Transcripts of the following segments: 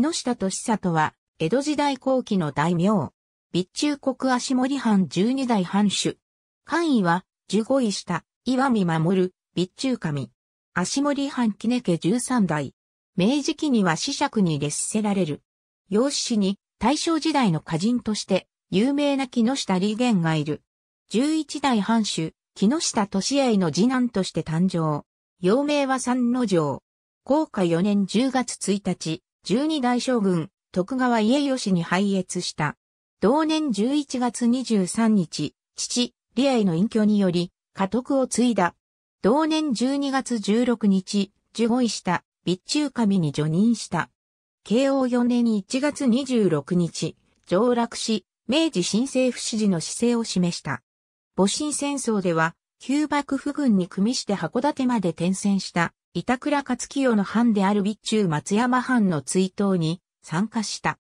木下利里は、江戸時代後期の大名。備中国足森藩十二代藩主。官位は、十五位下、岩見守、備中神。足森藩木根家十三代。明治期には子爵に列せられる。養子に、大正時代の歌人として、有名な木下利玄がいる。十一代藩主、木下利栄の次男として誕生。幼名は三之丞。高下四年十月一日、12代将軍、徳川家康に拝謁した。同年11月23日、父、李愛の隠居により、家督を継いだ。同年12月16日、受護医した備中神に除任した。慶応4年1月26日、上落し、明治新政府支持の姿勢を示した。戊辰戦争では、旧幕府軍に組みして函館まで転戦した板倉勝清の藩である備中松山藩の追悼に参加した。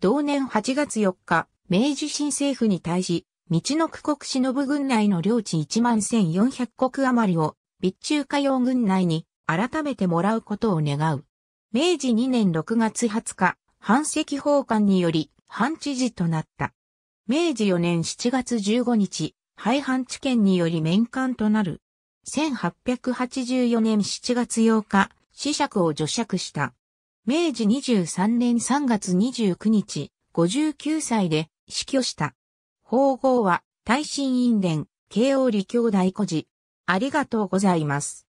同年8月4日、明治新政府に対し、道の区国忍軍内の領地1万1400国余りを、備中華洋軍内に改めてもらうことを願う。明治2年6月20日、藩赤奉還により、藩知事となった。明治4年7月15日、廃藩置県により免官となる。1884年7月8日、子爵を除爵した。明治23年3月29日、59歳で死去した。法号は、大神院伝、慶応理教大孤児。ありがとうございます。